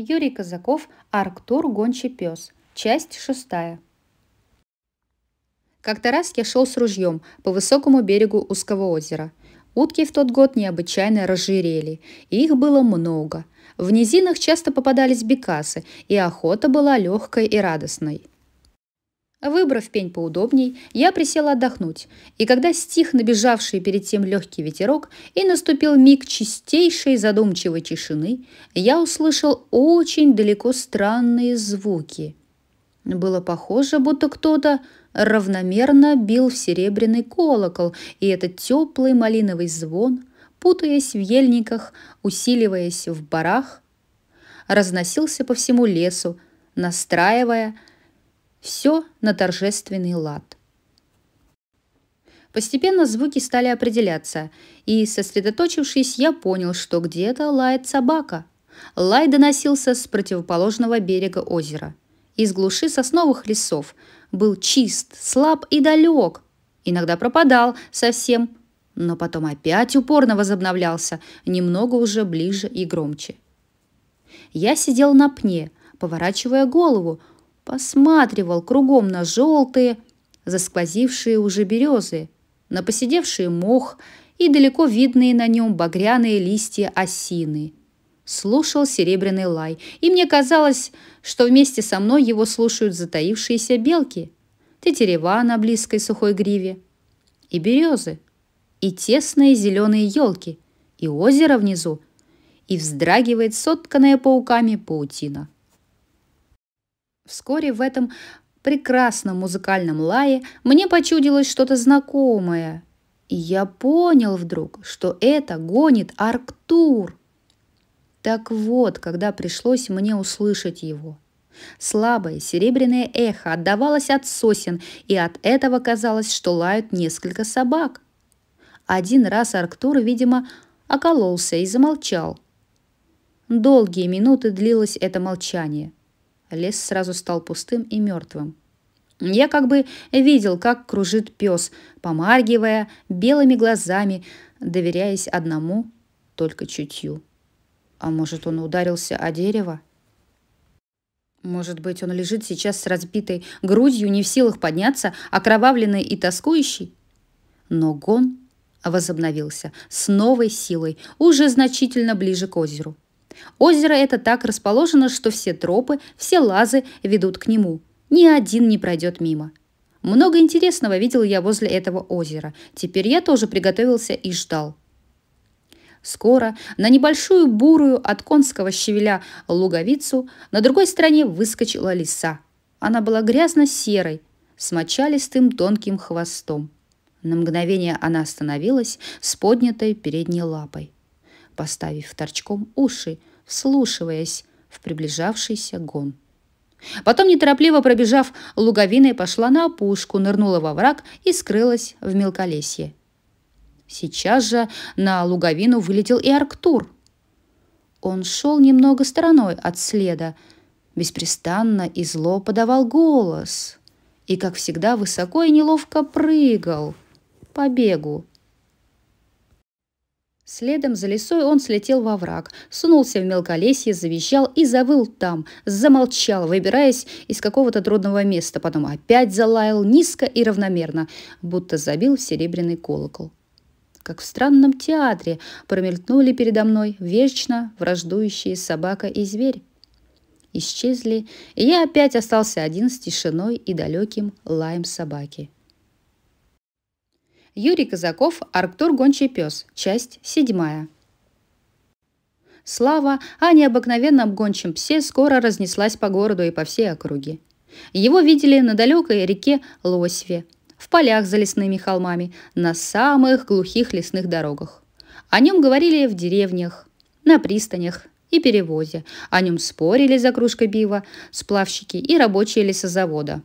Юрий Казаков, Арктур Гончий пес. Часть шестая. Как-то раз я шел с ружьем по высокому берегу узкого озера. Утки в тот год необычайно разжирели, и их было много. В низинах часто попадались бекасы, и охота была легкой и радостной. Выбрав пень поудобней, я присела отдохнуть, и когда стих набежавший перед тем легкий ветерок и наступил миг чистейшей задумчивой тишины, я услышал очень далеко странные звуки. Было похоже, будто кто-то равномерно бил в серебряный колокол, и этот теплый малиновый звон, путаясь в ельниках, усиливаясь в барах, разносился по всему лесу, настраивая – все на торжественный лад. Постепенно звуки стали определяться, и, сосредоточившись, я понял, что где-то лает собака. Лай доносился с противоположного берега озера. Из глуши сосновых лесов был чист, слаб и далек. Иногда пропадал совсем, но потом опять упорно возобновлялся, немного уже ближе и громче. Я сидел на пне, поворачивая голову, посматривал кругом на желтые, засквозившие уже березы, на поседевший мох и далеко видные на нем багряные листья осины. Слушал серебряный лай, и мне казалось, что вместе со мной его слушают затаившиеся белки, тетерева на близкой сухой гриве, и березы, и тесные зеленые елки, и озеро внизу, и вздрагивает сотканная пауками паутина — Вскоре в этом прекрасном музыкальном лае мне почудилось что-то знакомое. И я понял вдруг, что это гонит Арктур. Так вот, когда пришлось мне услышать его. Слабое серебряное эхо отдавалось от сосен, и от этого казалось, что лают несколько собак. Один раз Арктур, видимо, окололся и замолчал. Долгие минуты длилось это молчание – Лес сразу стал пустым и мертвым. Я как бы видел, как кружит пес, помаргивая белыми глазами, доверяясь одному только чутью. А может, он ударился о дерево? Может быть, он лежит сейчас с разбитой грудью, не в силах подняться, окровавленный и тоскующий? Но гон возобновился с новой силой, уже значительно ближе к озеру. Озеро это так расположено, что все тропы, все лазы ведут к нему. Ни один не пройдет мимо. Много интересного видел я возле этого озера. Теперь я тоже приготовился и ждал. Скоро на небольшую бурую от конского щавеля луговицу на другой стороне выскочила лиса. Она была грязно-серой, с мочалистым тонким хвостом. На мгновение она остановилась с поднятой передней лапой, поставив торчком уши, вслушиваясь в приближавшийся гон. Потом, неторопливо пробежав луговиной, пошла на опушку, нырнула во враг и скрылась в мелколесье. Сейчас же на луговину вылетел и Арктур. Он шел немного стороной от следа, беспрестанно и зло подавал голос и, как всегда, высоко и неловко прыгал по бегу, Следом за лесой он слетел во враг, сунулся в мелколесье, завизжал и завыл там, замолчал, выбираясь из какого-то трудного места, потом опять залаял низко и равномерно, будто забил серебряный колокол. Как в странном театре промелькнули передо мной вечно враждующие собака и зверь. Исчезли, и я опять остался один с тишиной и далеким лаем собаки. — Юрий Казаков, Арктур Гончий пес, часть седьмая. Слава о необыкновенном гончем псе скоро разнеслась по городу и по всей округе. Его видели на далекой реке Лосьве, в полях за лесными холмами, на самых глухих лесных дорогах. О нем говорили в деревнях, на пристанях и перевозе. О нем спорили за кружкой бива сплавщики и рабочие лесозавода.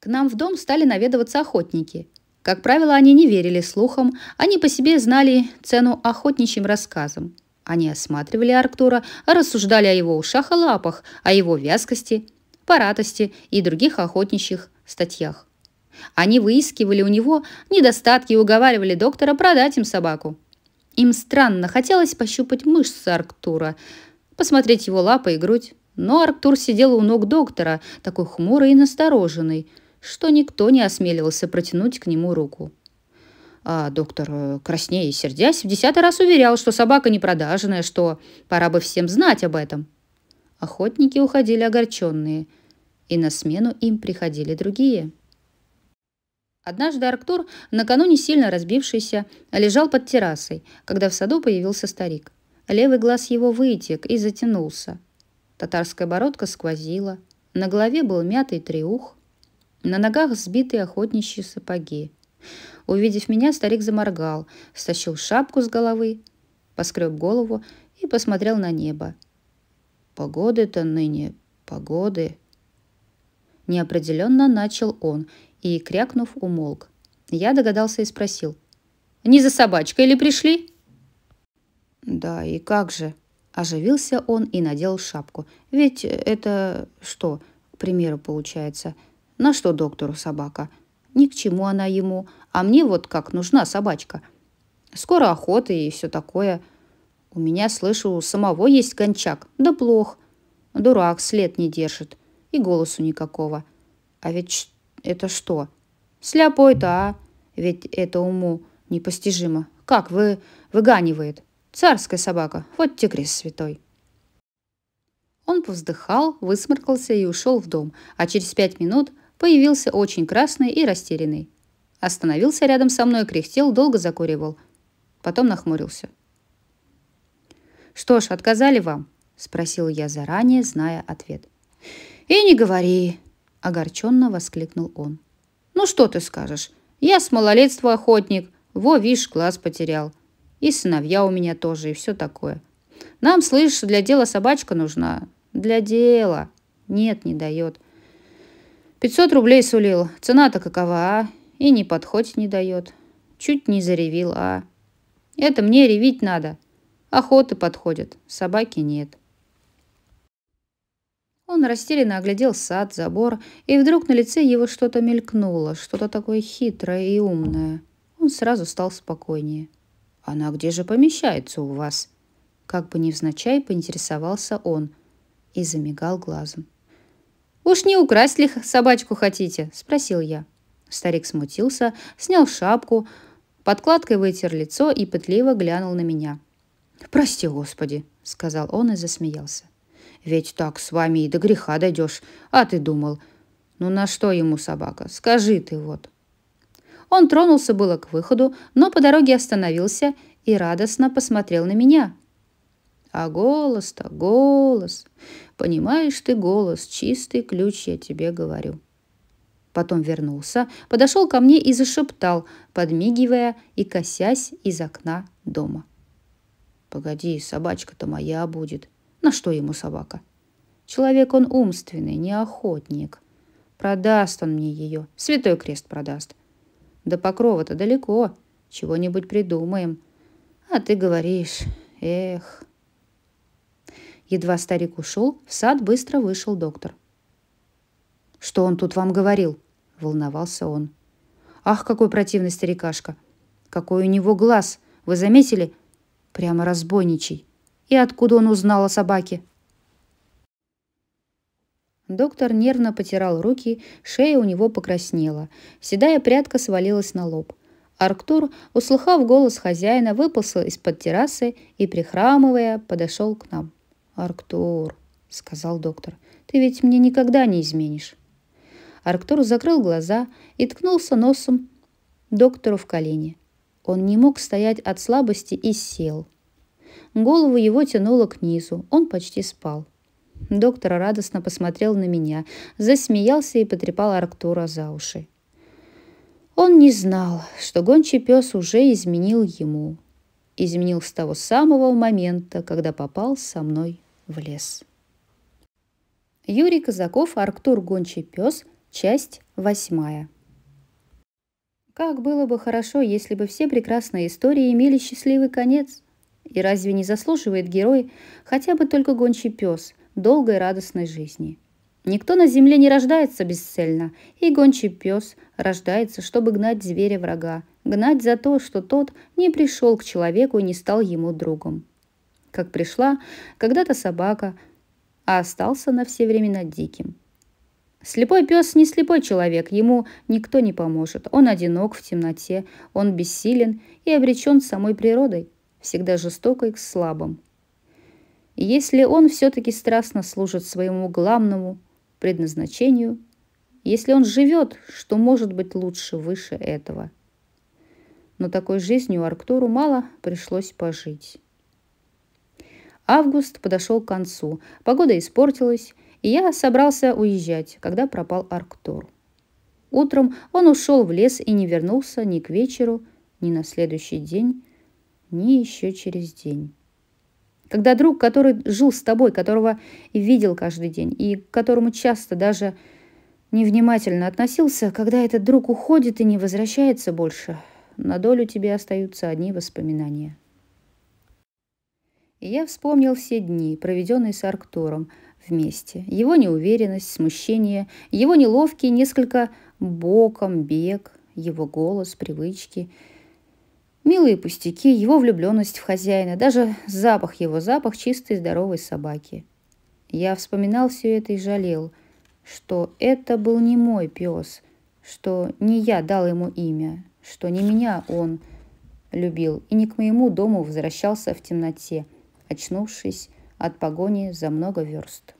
К нам в дом стали наведываться охотники. Как правило, они не верили слухам, они по себе знали цену охотничьим рассказам. Они осматривали Арктура, рассуждали о его ушах и лапах, о его вязкости, паратости и других охотничьих статьях. Они выискивали у него недостатки и уговаривали доктора продать им собаку. Им странно хотелось пощупать мышцы Арктура, посмотреть его лапы и грудь. Но Арктур сидел у ног доктора, такой хмурый и настороженный – что никто не осмеливался протянуть к нему руку. А доктор, э, краснее и сердясь, в десятый раз уверял, что собака не продажная, что пора бы всем знать об этом. Охотники уходили огорченные, и на смену им приходили другие. Однажды Арктур, накануне сильно разбившийся, лежал под террасой, когда в саду появился старик. Левый глаз его вытек и затянулся. Татарская бородка сквозила, на голове был мятый треух, на ногах сбитые охотничьи сапоги. Увидев меня, старик заморгал, стащил шапку с головы, поскреб голову и посмотрел на небо. «Погоды-то ныне, погоды!» Неопределенно начал он и, крякнув, умолк. Я догадался и спросил. «Не за собачкой ли пришли?» «Да, и как же?» Оживился он и надел шапку. «Ведь это что, к примеру, получается – на что доктору собака? Ни к чему она ему, а мне вот как нужна собачка. Скоро охота и все такое. У меня, слышу, у самого есть гончак. Да плох. Дурак, след не держит. И голосу никакого. А ведь это что? слепой то а? Ведь это уму непостижимо. Как вы... выганивает. Царская собака. Вот тебе крест святой. Он повздыхал, высморкался и ушел в дом, а через пять минут появился очень красный и растерянный. Остановился рядом со мной, кряхтел, долго закуривал. Потом нахмурился. «Что ж, отказали вам?» — спросил я заранее, зная ответ. «И не говори!» — огорченно воскликнул он. «Ну что ты скажешь? Я с малолетства охотник. Во, вишь, глаз потерял. И сыновья у меня тоже, и все такое. Нам, слышишь, для дела собачка нужна. Для дела. Нет, не дает. Пятьсот рублей сулил. Цена-то какова, а? И не подходь не дает. Чуть не заревел, а? Это мне ревить надо. Охоты подходят, собаки нет. Он растерянно оглядел сад, забор, и вдруг на лице его что-то мелькнуло, что-то такое хитрое и умное. Он сразу стал спокойнее. «Она где же помещается у вас?» Как бы невзначай поинтересовался он и замигал глазом. «Уж не украсть ли собачку хотите?» – спросил я. Старик смутился, снял шапку, подкладкой вытер лицо и пытливо глянул на меня. «Прости, Господи!» – сказал он и засмеялся. «Ведь так с вами и до греха дойдешь, а ты думал. Ну на что ему собака? Скажи ты вот!» Он тронулся было к выходу, но по дороге остановился и радостно посмотрел на меня – а голос-то, голос. Понимаешь ты голос, чистый ключ, я тебе говорю. Потом вернулся, подошел ко мне и зашептал, подмигивая и косясь из окна дома. «Погоди, собачка-то моя будет. На что ему собака? Человек он умственный, не охотник. Продаст он мне ее, святой крест продаст. До покрова-то далеко, чего-нибудь придумаем. А ты говоришь, эх...» Едва старик ушел, в сад быстро вышел доктор. «Что он тут вам говорил?» – волновался он. «Ах, какой противный старикашка! Какой у него глаз! Вы заметили? Прямо разбойничий! И откуда он узнал о собаке?» Доктор нервно потирал руки, шея у него покраснела. Седая прядка свалилась на лоб. Арктур, услыхав голос хозяина, выползл из-под террасы и, прихрамывая, подошел к нам. «Арктур», — сказал доктор, — «ты ведь мне никогда не изменишь». Арктур закрыл глаза и ткнулся носом доктору в колени. Он не мог стоять от слабости и сел. Голову его тянуло к низу, он почти спал. Доктор радостно посмотрел на меня, засмеялся и потрепал Арктура за уши. Он не знал, что гончий пес уже изменил ему. Изменил с того самого момента, когда попал со мной в лес. Юрий Казаков, Арктур Гончий пес, часть восьмая. Как было бы хорошо, если бы все прекрасные истории имели счастливый конец. И разве не заслуживает герой хотя бы только гончий пес долгой радостной жизни? Никто на земле не рождается бесцельно, и гончий пес рождается, чтобы гнать зверя врага, гнать за то, что тот не пришел к человеку и не стал ему другом как пришла когда-то собака, а остался на все времена диким. Слепой пес не слепой человек, ему никто не поможет. Он одинок в темноте, он бессилен и обречен самой природой, всегда жестокой к слабым. если он все-таки страстно служит своему главному предназначению, если он живет, что может быть лучше, выше этого. Но такой жизнью Арктуру мало пришлось пожить. Август подошел к концу, погода испортилась, и я собрался уезжать, когда пропал Арктур. Утром он ушел в лес и не вернулся ни к вечеру, ни на следующий день, ни еще через день. Когда друг, который жил с тобой, которого видел каждый день и к которому часто даже невнимательно относился, когда этот друг уходит и не возвращается больше, на долю тебе остаются одни воспоминания. И я вспомнил все дни, проведенные с Арктуром вместе. Его неуверенность, смущение, его неловкий, несколько боком бег, его голос, привычки, милые пустяки, его влюбленность в хозяина, даже запах его, запах чистой здоровой собаки. Я вспоминал все это и жалел, что это был не мой пес, что не я дал ему имя, что не меня он любил и не к моему дому возвращался в темноте – очнувшись от погони за много верст.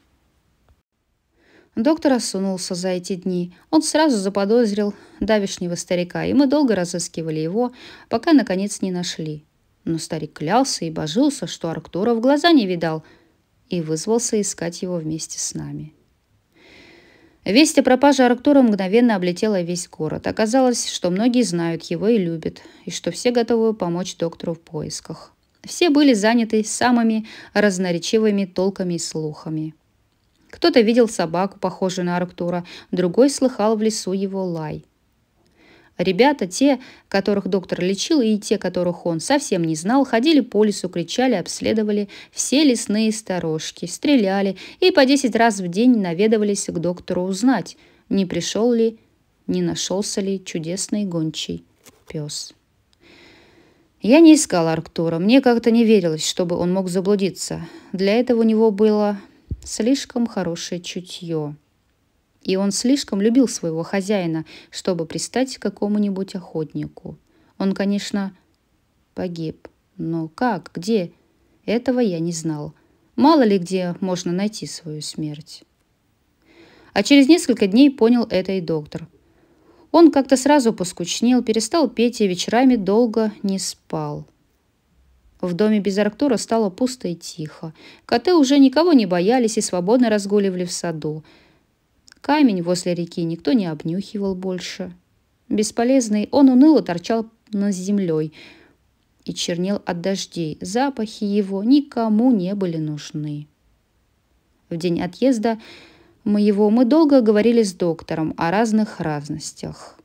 Доктор осунулся за эти дни. Он сразу заподозрил давишнего старика, и мы долго разыскивали его, пока, наконец, не нашли. Но старик клялся и божился, что Арктура в глаза не видал, и вызвался искать его вместе с нами. Весть о пропаже Арктура мгновенно облетела весь город. Оказалось, что многие знают его и любят, и что все готовы помочь доктору в поисках. Все были заняты самыми разноречивыми толками и слухами. Кто-то видел собаку, похожую на Арктура, другой слыхал в лесу его лай. Ребята, те, которых доктор лечил, и те, которых он совсем не знал, ходили по лесу, кричали, обследовали все лесные сторожки, стреляли и по десять раз в день наведывались к доктору узнать, не пришел ли, не нашелся ли чудесный гончий пес. Я не искал Арктура. Мне как-то не верилось, чтобы он мог заблудиться. Для этого у него было слишком хорошее чутье. И он слишком любил своего хозяина, чтобы пристать к какому-нибудь охотнику. Он, конечно, погиб. Но как, где? Этого я не знал. Мало ли где можно найти свою смерть. А через несколько дней понял это и доктор – он как-то сразу поскучнел, перестал петь и вечерами долго не спал. В доме без Арктура стало пусто и тихо. Коты уже никого не боялись и свободно разгуливали в саду. Камень возле реки никто не обнюхивал больше. Бесполезный, он уныло торчал над землей и чернел от дождей. Запахи его никому не были нужны. В день отъезда моего мы долго говорили с доктором о разных разностях.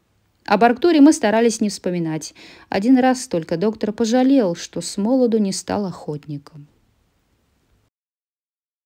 Об Арктуре мы старались не вспоминать. Один раз только доктор пожалел, что с молоду не стал охотником.